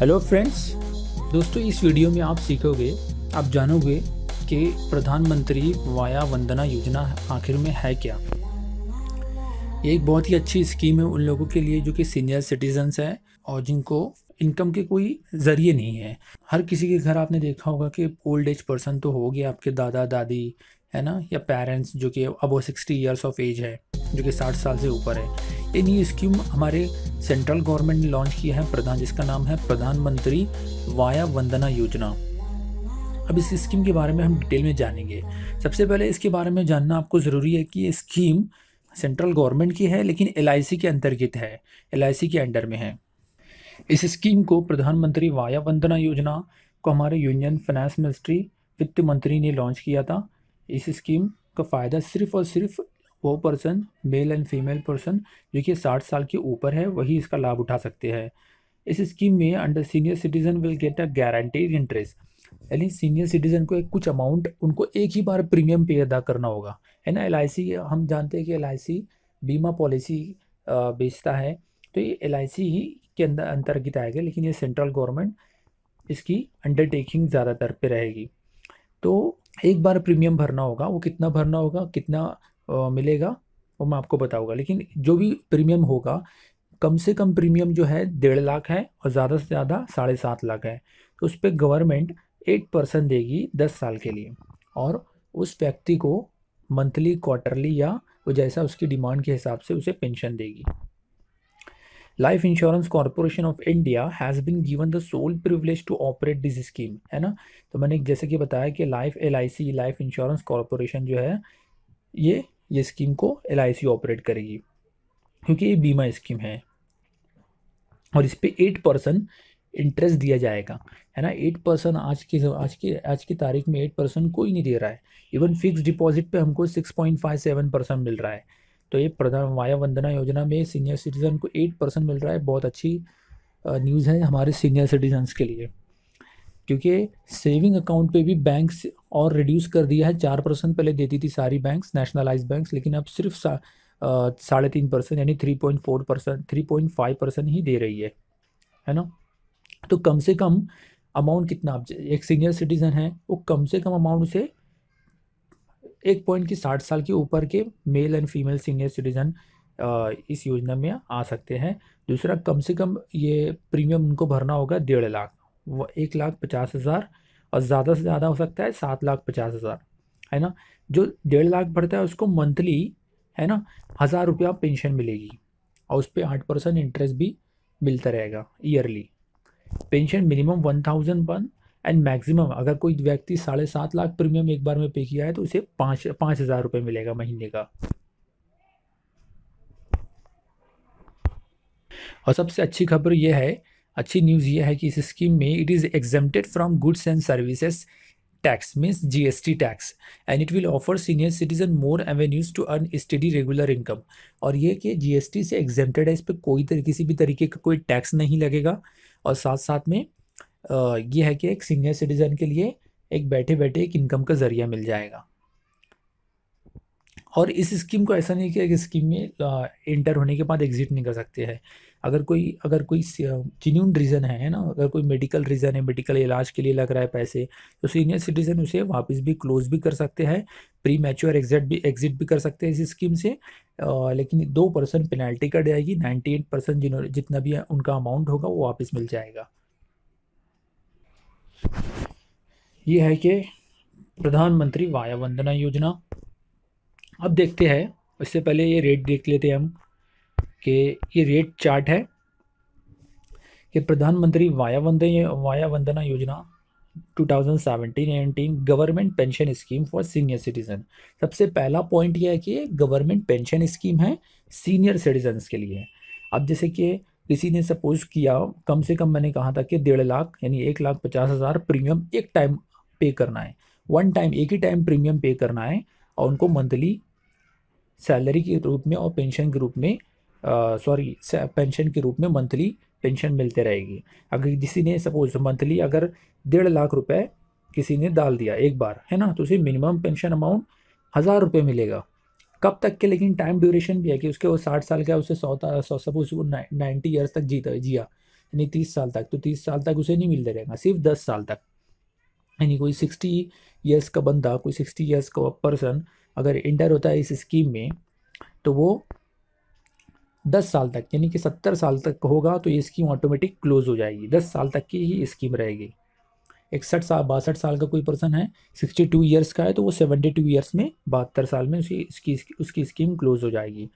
hello friends दोस्तों इस video में आप सीखोगे आप जानोगे कि प्रधानमंत्री वाया वंदना योजना आखिर में है क्या ये एक बहुत ही अच्छी स्कीम है उन लोगों के लिए जो कि सीनियर सिटीजन्स हैं और जिनको इनकम के कोई ज़रिए नहीं है हर किसी के घर आपने देखा होगा कि ओल्ड एज पर्सन तो हो गया आपके दादा दादी है ना या पेरेंट्स जो कि above sixty years of age है जो कि साठ साल से ऊपर है ये नई स्कीम हमारे सेंट्रल गवर्नमेंट ने लॉन्च किया है प्रधान जिसका नाम है प्रधानमंत्री वाया वंदना योजना अब इस स्कीम के बारे में हम डिटेल में जानेंगे सबसे पहले इसके बारे में जानना आपको ज़रूरी है कि ये स्कीम सेंट्रल गवर्नमेंट की है लेकिन एल के अंतर्गत है एल के अंडर में है इस स्कीम को प्रधानमंत्री वाया वंदना योजना को हमारे यूनियन फाइनेंस मिनिस्ट्री वित्त मंत्री ने लॉन्च किया था इस स्कीम का फ़ायदा सिर्फ और सिर्फ वो person male and female person जो कि साठ साल के ऊपर है वही इसका लाभ उठा सकते हैं इस स्कीम में under senior citizen will get a guaranteed interest यानी सीनियर सिटीजन को एक कुछ अमाउंट उनको एक ही बार प्रीमियम पे अदा करना होगा है ना एल हम जानते हैं कि एल बीमा पॉलिसी बेचता है तो ये एल ही के अंदर अंतर्गत आएगा लेकिन ये सेंट्रल गवर्नमेंट इसकी अंडरटेकिंग ज़्यादातर पे रहेगी तो एक बार प्रीमियम भरना होगा वो कितना भरना होगा कितना आ, मिलेगा वो मैं आपको बताऊंगा लेकिन जो भी प्रीमियम होगा कम से कम प्रीमियम जो है डेढ़ लाख है और ज़्यादा से ज़्यादा साढ़े सात लाख है तो उस पर गवर्नमेंट एट परसेंट देगी दस साल के लिए और उस व्यक्ति को मंथली क्वार्टरली या वो जैसा उसकी डिमांड के हिसाब से उसे पेंशन देगी life insurance corporation of India has been given the sole privilege to operate this scheme है ना तो मैंने जैसे कि बताया कि life L life insurance corporation जो है ये ये स्कीम को एल ऑपरेट करेगी क्योंकि ये बीमा स्कीम है और इस पर एट परसेंट इंटरेस्ट दिया जाएगा है ना एट परसेंट आज की आज की आज की तारीख में एट परसेंट कोई नहीं दे रहा है इवन फिक्स डिपॉजिट पे हमको six point five seven percent मिल रहा है तो ये प्रधान माया वंदना योजना में सीनियर सिटीज़न को एट परसेंट मिल रहा है बहुत अच्छी न्यूज़ है हमारे सीनियर सिटीजन्स के लिए क्योंकि सेविंग अकाउंट पे भी बैंक्स और रिड्यूस कर दिया है चार परसेंट पहले देती थी सारी बैंक्स नेशनलाइज बैंक्स लेकिन अब सिर्फ साढ़े तीन परसेंट यानी three point four percent three point five percent ही दे रही है है ना तो कम से कम अमाउंट कितना आप एक सीनियर सिटीज़न है वो कम से कम अमाउंट उसे एक पॉइंट की साठ साल के ऊपर के male and female senior citizen इस योजना में आ सकते हैं दूसरा कम से कम ये प्रीमियम उनको भरना होगा डेढ़ लाख व एक लाख पचास हज़ार और ज़्यादा से ज़्यादा हो सकता है सात लाख पचास हज़ार है ना जो डेढ़ लाख भरता है उसको मंथली है ना हज़ार रुपया पेंशन मिलेगी और उस पर आठ परसेंट इंटरेस्ट भी मिलता रहेगा yearly pension minimum one thousand one and maximum अगर कोई व्यक्ति साढ़े सात लाख प्रीमियम एक बार में पे किया है तो उसे पाँच पाँच हज़ार रुपये मिलेगा महीने का और सबसे अच्छी खबर यह है अच्छी न्यूज़ यह है कि इस स्कीम में it is exempted from goods and services G S T tax and it will offer senior citizen more avenues to earn steady regular income और ये कि टी से एग्जेम्प्टेड है इस पर कोई किसी भी तरीके का कोई टैक्स नहीं लगेगा और साथ साथ में ये है कि एक सीनियर सिटीज़न के लिए एक बैठे बैठे एक इनकम का ज़रिया मिल जाएगा और इस स्कीम को ऐसा नहीं कि कि स्कीम में इंटर होने के बाद एग्ज़िट नहीं कर सकते हैं अगर कोई अगर कोई जिन्यून रीज़न है ना अगर कोई मेडिकल रीज़न है मेडिकल इलाज के लिए लग रहा है पैसे तो सीनियर सिटीज़न उसे वापस भी क्लोज भी कर सकते हैं प्री मैच्योर एग्जिट भी एग्जिट भी कर सकते हैं इस स्कीम से लेकिन दो परसेंट पेनल्टी कट जाएगी नाइन्टी एट परसेंट जितना भी उनका अमाउंट होगा वो वापस मिल जाएगा ये है कि प्रधानमंत्री वाया वंदना योजना अब देखते हैं इससे पहले ये रेट देख लेते हैं हम कि ये रेट चार्ट है कि प्रधानमंत्री वाया वंदन via Vandana Yojana 2017-18 government pension scheme for senior citizen सबसे पहला पॉइंट यह है कि गवर्नमेंट पेंशन स्कीम है सीनियर सिटीजन्स के लिए अब जैसे कि किसी ने सपोज किया कम से कम मैंने कहा था कि डेढ़ लाख यानी एक लाख पचास हज़ार प्रीमियम एक टाइम पे करना है वन टाइम एक ही टाइम प्रीमियम पे करना है और उनको मंथली सैलरी के रूप में और पेंशन के रूप में सॉरी पेंशन के रूप में मंथली पेंशन मिलते रहेगी अगर किसी ने सपोज मंथली अगर डेढ़ लाख रुपए किसी ने डाल दिया एक बार है ना तो उसे मिनिमम पेंशन अमाउंट हज़ार रुपये मिलेगा कब तक के लेकिन टाइम ड्यूरेशन भी है कि उसके वो साठ साल का उसे सौ सौ सपोज उसको नाइन्टी ईयर्स तक जीता जिया यानी तीस साल तक तो तीस साल तक उसे नहीं मिलता रहेगा सिर्फ दस साल तक यानी कोई सिक्सटी ईयर्स का बंदा कोई सिक्सटी ईयर्स का पर्सन अगर इंटर होता है इस स्कीम में तो वो दस साल तक यानी कि सत्तर साल तक होगा तो ये स्कीम ऑटोमेटिक क्लोज़ हो जाएगी दस साल तक की ही स्कीम रहेगी इकसठ साल बासठ साल का कोई पर्सन है सिक्सटी टू ईयर्स का है तो वो सेवेंटी टू ईयर्स में बहत्तर साल में उसी इसकी उसकी स्कीम क्लोज़ हो जाएगी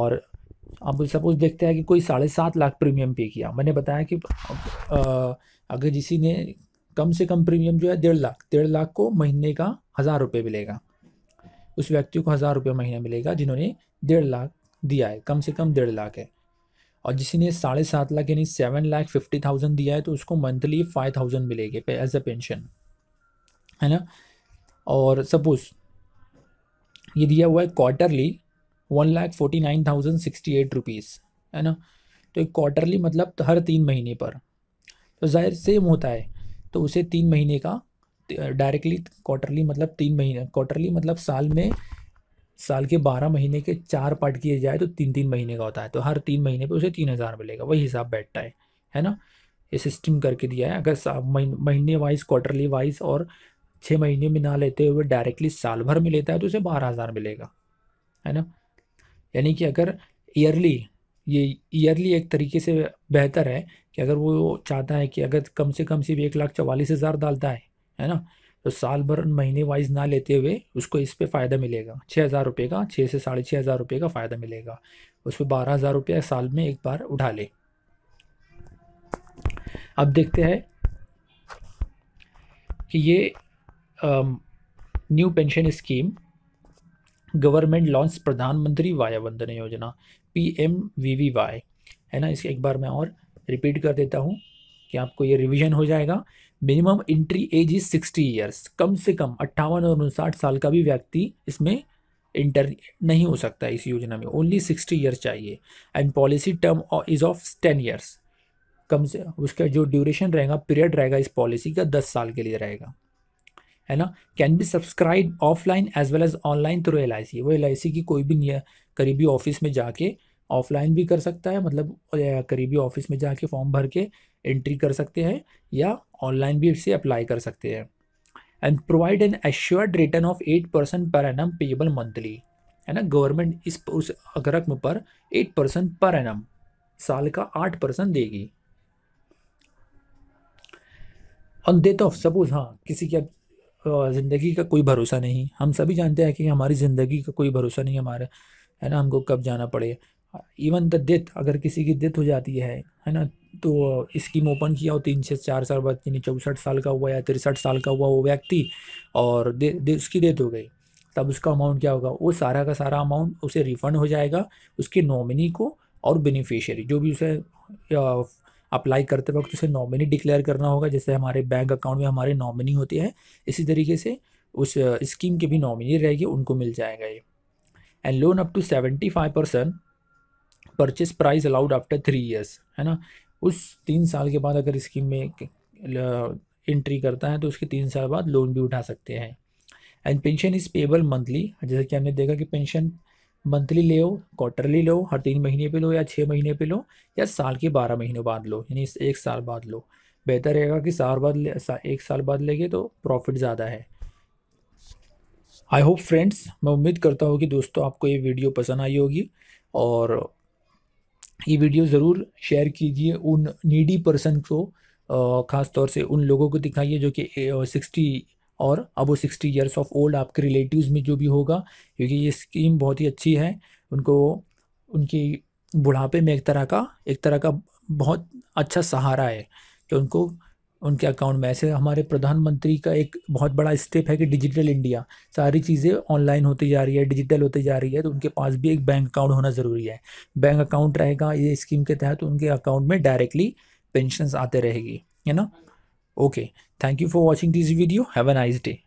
और अब सपोज़ देखते हैं कि कोई साढ़े सात लाख प्रीमियम पे किया मैंने बताया कि अगर किसी ने कम से कम प्रीमियम जो है डेढ़ लाख डेढ़ लाख को महीने का हज़ार रुपये मिलेगा उस व्यक्ति को हज़ार रुपये महीना मिलेगा जिन्होंने डेढ़ लाख दिया है कम से कम डेढ़ लाख है और जिसने साढ़े सात लाख यानी सेवन लाख फिफ्टी थाउजेंड दिया है तो उसको मंथली फाइव थाउजेंड मिलेगी एज अ पेंशन है ना और सपोज ये दिया हुआ है quarterly one lakh forty nine thousand sixty eight rupees है ना तो एक क्वार्टरली मतलब तो हर तीन महीने पर तो ज़ाहिर सेम होता है तो उसे तीन महीने का डायरेक्टली क्वार्टरली मतलब तीन महीने क्वार्टरली मतलब साल में साल के बारह महीने के चार पार्ट किए जाए तो तीन तीन महीने का होता है तो हर तीन महीने पर उसे तीन हज़ार मिलेगा वही हिसाब बैठता है है ना ये सिस्टम करके दिया है अगर महीने वाइज क्वार्टरली वाइज और छः महीने में ना लेते हुए डायरेक्टली साल भर में लेता है तो उसे बारह हज़ार मिलेगा है ना यानी कि अगर ईयरली ये ईयरली एक तरीके से बेहतर है कि अगर वो चाहता है कि अगर कम से कम सिर्फ एक लाख चवालीस हज़ार डालता है है ना तो साल भर महीने वाइज ना लेते हुए उसको इस पर फ़ायदा मिलेगा छः हज़ार रुपये का छः से साढ़े छः हज़ार रुपये का फ़ायदा मिलेगा उस पर बारह हज़ार रुपया साल में एक बार उठा ले अब देखते हैं कि ये new pension scheme government launch Pradhanmantri Vaya Vandan Yojana P M V V Y है ना इसके एक बार मैं और रिपीट कर देता हूँ कि आपको ये रिवीजन हो जाएगा minimum entry age is sixty years कम से कम अट्ठावन और उनसाठ साल का भी व्यक्ति इसमें इंटर नहीं हो सकता इस योजना में ओनली सिक्सटी ईयर्स चाहिए and policy term is of ten years कम से उसका जो ड्यूरेशन रहेगा पीरियड रहेगा इस पॉलिसी का दस साल के लिए रहेगा है ना can be subscribe offline as well as online through L I C वो एल आई सी की कोई भी नियर करीबी ऑफिस में जाके ऑफलाइन भी कर सकता है मतलब करीबी ऑफिस में जाके फॉर्म भर के एंट्री कर सकते हैं या ऑनलाइन भी इसे अप्लाई कर सकते हैं and provide an assured return of eight percent per annum payable monthly है ना गवर्नमेंट इस उस रकम पर eight percent per annum साल का आठ परसेंट देगी ऑन डेथ ऑफ सपोज हाँ किसी की ज़िंदगी का कोई भरोसा नहीं हम सभी जानते हैं कि हमारी ज़िंदगी का कोई भरोसा नहीं हमारे है ना हमको कब जाना पड़े इवन द डेथ अगर किसी की डेथ हो जाती है है ना तो स्कीम ओपन किया हो तीन से चार साल बाद यानी चौंसठ साल का हुआ या तिरसठ साल का हुआ वो व्यक्ति और दे, दे उसकी डेथ हो गई तब उसका अमाउंट क्या होगा वो सारा का सारा अमाउंट उसे रिफ़ंड हो जाएगा उसके नॉमिनी को और बेनिफिशियरी जो भी उसे अप्लाई करते वक्त उसे नॉमिनी डिक्लेयर करना होगा जैसे हमारे बैंक अकाउंट में हमारे नॉमिनी होते हैं इसी तरीके से उस स्कीम के भी नॉमिनी रहेगी उनको मिल जाएगा ये and loan up to seventy five percent purchase price allowed after three years है ना उस तीन साल के बाद अगर स्कीम में एंट्री करता है तो उसके तीन साल बाद लोन भी उठा सकते हैं and pension is payable monthly जैसे कि हमने देखा कि पेंशन मंथली लो क्वार्टरली लो हर तीन महीने पे लो या छः महीने पे लो या साल के बारह महीनों बाद लो यानी एक साल बाद लो बेहतर रहेगा कि साल बाद सा, एक साल बाद लेंगे तो प्रॉफिट ज़्यादा है आई होप फ्रेंड्स मैं उम्मीद करता हूँ कि दोस्तों आपको ये वीडियो पसंद आई होगी और ये वीडियो ज़रूर शेयर कीजिए उन नीडी पर्सन को ख़ास तौर से उन लोगों को दिखाइए जो कि सिक्सटी और अब वो सिक्सटी ईयर्स ऑफ ओल्ड आपके रिलेटिव्स में जो भी होगा क्योंकि ये स्कीम बहुत ही अच्छी है उनको उनकी बुढ़ापे में एक तरह का एक तरह का बहुत अच्छा सहारा है कि उनको उनके अकाउंट में ऐसे हमारे प्रधानमंत्री का एक बहुत बड़ा स्टेप है कि डिजिटल इंडिया सारी चीज़ें ऑनलाइन होती जा रही है डिजिटल होती जा रही है तो उनके पास भी एक बैंक अकाउंट होना ज़रूरी है बैंक अकाउंट रहेगा ये स्कीम के तहत तो उनके अकाउंट में डायरेक्टली पेंशन आते रहेगी है ना okay thank you for watching this video have a nice day